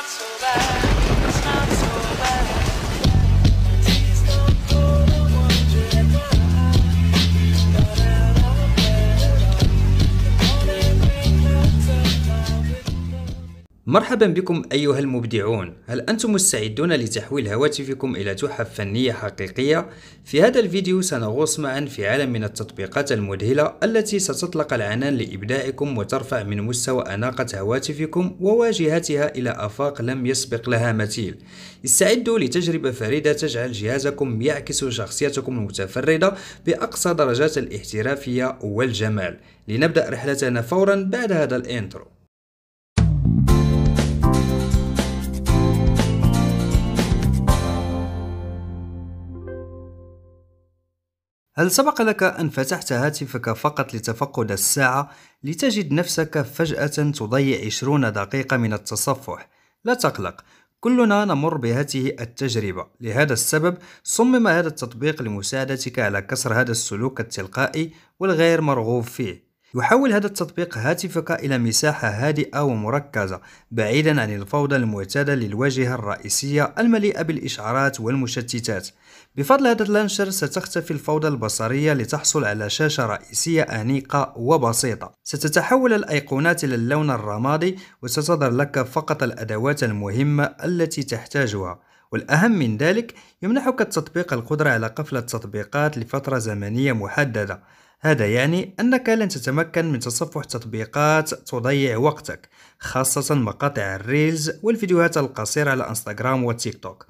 not so bad. مرحبا بكم أيها المبدعون هل أنتم مستعدون لتحويل هواتفكم إلى تحف فنية حقيقية؟ في هذا الفيديو سنغوص معا في عالم من التطبيقات المذهلة التي ستطلق العنان لإبداعكم وترفع من مستوى أناقة هواتفكم وواجهتها إلى آفاق لم يسبق لها مثيل استعدوا لتجربة فريدة تجعل جهازكم يعكس شخصيتكم المتفردة بأقصى درجات الاحترافية والجمال لنبدأ رحلتنا فورا بعد هذا الانترو هل سبق لك أن فتحت هاتفك فقط لتفقد الساعة لتجد نفسك فجأة تضيع 20 دقيقة من التصفح؟ لا تقلق كلنا نمر بهذه التجربة لهذا السبب صمم هذا التطبيق لمساعدتك على كسر هذا السلوك التلقائي والغير مرغوب فيه يحول هذا التطبيق هاتفك إلى مساحة هادئة ومركزة بعيدا عن الفوضى المعتادة للواجهة الرئيسية المليئة بالإشعارات والمشتتات بفضل هذا اللانشر ستختفي الفوضى البصرية لتحصل على شاشة رئيسية أنيقة وبسيطة ستتحول الأيقونات إلى اللون الرمادي وستظهر لك فقط الأدوات المهمة التي تحتاجها والأهم من ذلك يمنحك التطبيق القدرة على قفل التطبيقات لفترة زمنية محددة هذا يعني أنك لن تتمكن من تصفح تطبيقات تضيع وقتك خاصة مقاطع الريلز والفيديوهات القصيرة على انستغرام وتيك توك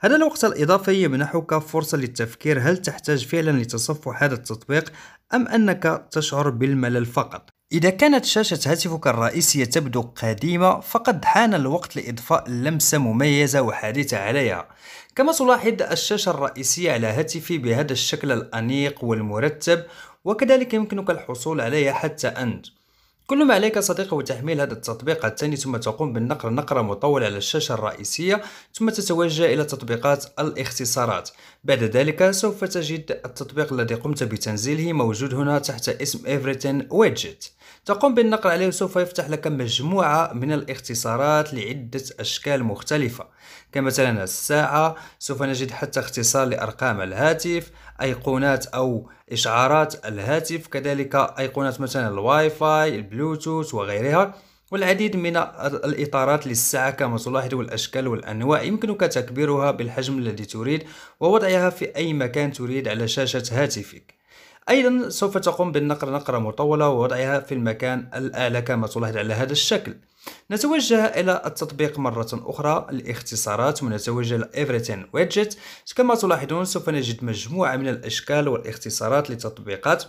هذا الوقت الإضافي يمنحك فرصة للتفكير هل تحتاج فعلا لتصفح هذا التطبيق أم أنك تشعر بالملل فقط إذا كانت شاشة هاتفك الرئيسية تبدو قديمة فقد حان الوقت لإضفاء لمسة مميزة وحديثة عليها كما تلاحظ الشاشة الرئيسية على هاتفي بهذا الشكل الأنيق والمرتب وكذلك يمكنك الحصول عليها حتى أنت كل ما عليك صديقي هو تحميل هذا التطبيق الثاني ثم تقوم بالنقر نقرة مطولة على الشاشة الرئيسية ثم تتوجه إلى تطبيقات الاختصارات بعد ذلك سوف تجد التطبيق الذي قمت بتنزيله موجود هنا تحت اسم Everything Widget تقوم بالنقر عليه وسوف يفتح لك مجموعة من الاختصارات لعدة أشكال مختلفة كمثلا الساعة سوف نجد حتى اختصار لأرقام الهاتف ايقونات او اشعارات الهاتف كذلك ايقونات مثلا الواي فاي البلوتوث وغيرها والعديد من الإطارات للساعة كما تلاحظ الأشكال والأنواع يمكنك تكبيرها بالحجم الذي تريد ووضعها في أي مكان تريد على شاشة هاتفك أيضا سوف تقوم بالنقر نقرة مطولة ووضعها في المكان الأعلى كما تلاحظ على هذا الشكل نتوجه إلى التطبيق مرة أخرى الاختصارات ونتوجه إلى Everything Widget كما تلاحظون سوف نجد مجموعة من الأشكال والاختصارات لتطبيقات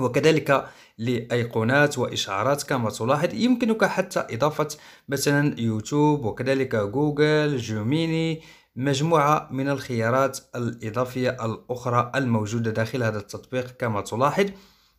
وكذلك لأيقونات وإشعارات كما تلاحظ يمكنك حتى إضافة مثلا يوتيوب وكذلك جوجل جوميني مجموعة من الخيارات الإضافية الأخرى الموجودة داخل هذا التطبيق كما تلاحظ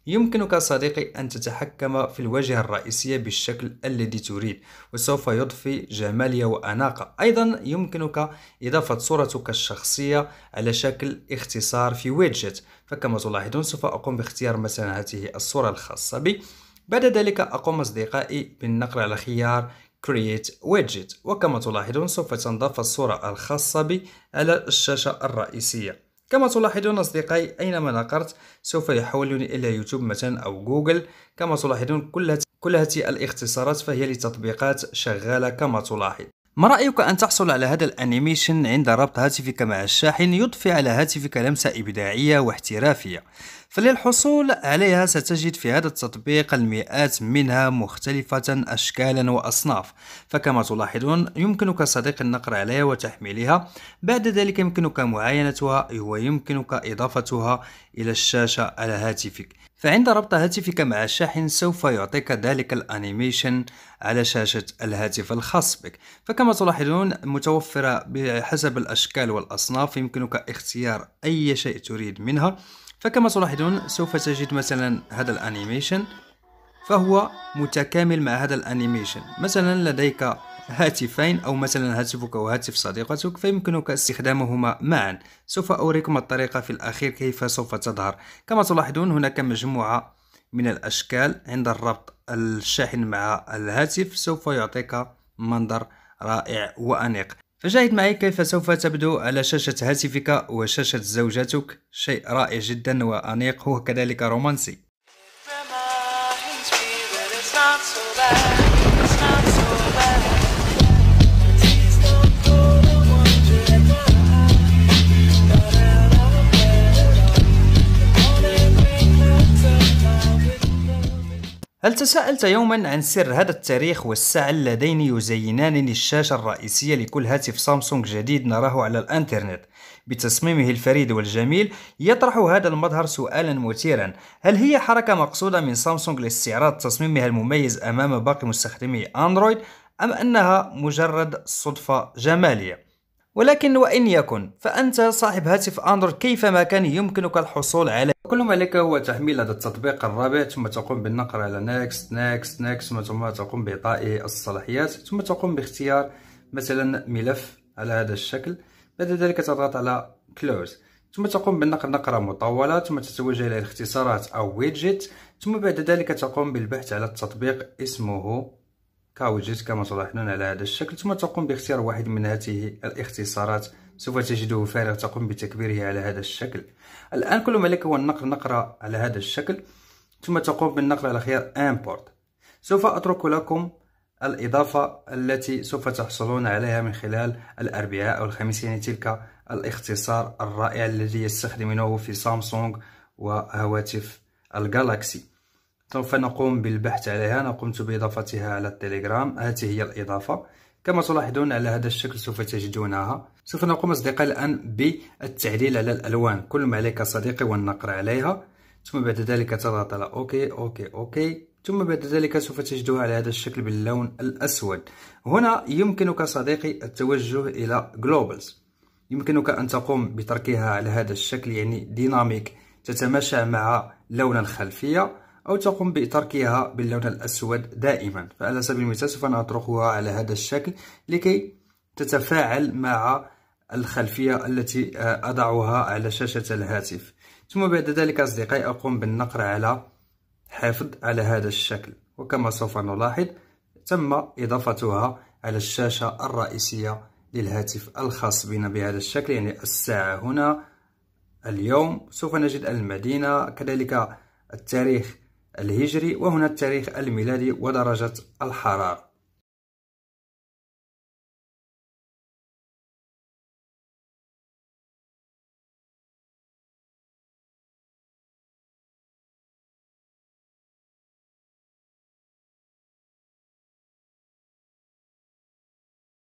يمكنك صديقي أن تتحكم في الواجهة الرئيسية بالشكل الذي تريد وسوف يضفي جمالية وأناقة أيضا يمكنك إضافة صورتك الشخصية على شكل اختصار في ويدجت فكما تلاحظون سوف أقوم باختيار مثلا هذه الصورة الخاصة بي بعد ذلك أقوم أصدقائي بالنقر على خيار Create Widget وكما تلاحظون سوف تنضاف الصورة الخاصة بي على الشاشة الرئيسية كما تلاحظون أصدقائي أينما نقرت سوف يحولني إلى يوتيوب مثلا أو جوجل كما تلاحظون كل هذه الاختصارات فهي لتطبيقات شغالة كما تلاحظ ما رأيك أن تحصل على هذا الأنيميشن عند ربط هاتفك مع الشاحن يضفي على هاتفك لمسة إبداعية واحترافية فللحصول عليها ستجد في هذا التطبيق المئات منها مختلفة أشكالا وأصناف فكما تلاحظون يمكنك صديق النقر عليها وتحميلها بعد ذلك يمكنك معاينتها ويمكنك إضافتها إلى الشاشة على هاتفك فعند ربط هاتفك مع الشاحن سوف يعطيك ذلك الانيميشن على شاشة الهاتف الخاص بك فكما تلاحظون متوفرة بحسب الأشكال والأصناف يمكنك اختيار أي شيء تريد منها فكما تلاحظون سوف تجد مثلا هذا الانيميشن فهو متكامل مع هذا الانيميشن مثلا لديك هاتفين أو مثلا هاتفك وهاتف صديقتك فيمكنك استخدامهما معا سوف أوريكم الطريقة في الأخير كيف سوف تظهر كما تلاحظون هناك مجموعة من الأشكال عند الربط الشاحن مع الهاتف سوف يعطيك منظر رائع وأنيق فشاهد معي كيف سوف تبدو على شاشة هاتفك وشاشة زوجتك شيء رائع جدا وأنيق وكذلك رومانسي هل تساءلت يوما عن سر هذا التاريخ والساعة اللذين يزينان الشاشة الرئيسية لكل هاتف سامسونج جديد نراه على الانترنت بتصميمه الفريد والجميل يطرح هذا المظهر سؤالا مثيرا هل هي حركة مقصودة من سامسونج لاستعراض تصميمها المميز أمام باقي مستخدمي أندرويد أم أنها مجرد صدفة جمالية ولكن وإن يكن فأنت صاحب هاتف أندرويد كيفما كان يمكنك الحصول عليه كل ما عليك هو تحميل هذا التطبيق الرابع ثم تقوم بالنقر على نيكست نيكست نيكست ثم تقوم بإعطائه الصلاحيات ثم تقوم باختيار مثلا ملف على هذا الشكل بعد ذلك تضغط على كلوز ثم تقوم بالنقر نقرة مطولة ثم تتوجه إلى الاختصارات أو ويدجت ثم بعد ذلك تقوم بالبحث على التطبيق اسمه كاوجيت كما صرحنا على هذا الشكل ثم تقوم باختيار واحد من هذه الاختصارات سوف تجده فارغ تقوم بتكبيره على هذا الشكل الآن كل ما لك هو النقر نقرة على هذا الشكل ثم تقوم بالنقر على خيار import سوف أترك لكم الإضافة التي سوف تحصلون عليها من خلال الأربعاء أو الخميس يعني تلك الاختصار الرائع الذي يستخدمونه في سامسونج وهواتف الجالاكسي سوف نقوم بالبحث عليها أنا قمت بإضافتها على التليجرام هذه هي الإضافة كما تلاحظون على هذا الشكل سوف تجدونها سوف نقوم أصدقائي الآن بالتعديل على الألوان كل ما عليك صديقي هو النقر عليها ثم بعد ذلك تضغط على أوكي أوكي أوكي ثم بعد ذلك سوف تجدها على هذا الشكل باللون الأسود هنا يمكنك صديقي التوجه إلى جلوبلز يمكنك أن تقوم بتركيها على هذا الشكل يعني ديناميك تتماشى مع لون الخلفية أو تقوم بتركها باللون الأسود دائما فعلى سبيل المثال سوف نطرحها على هذا الشكل لكي تتفاعل مع الخلفية التي آه، أضعها على شاشة الهاتف ثم بعد ذلك أصدقائي أقوم بالنقر على حفظ على هذا الشكل وكما سوف نلاحظ تم إضافتها على الشاشة الرئيسية للهاتف الخاص بنا بهذا الشكل يعني الساعة هنا اليوم سوف نجد المدينة كذلك التاريخ الهجري وهنا التاريخ الميلادي ودرجة الحرارة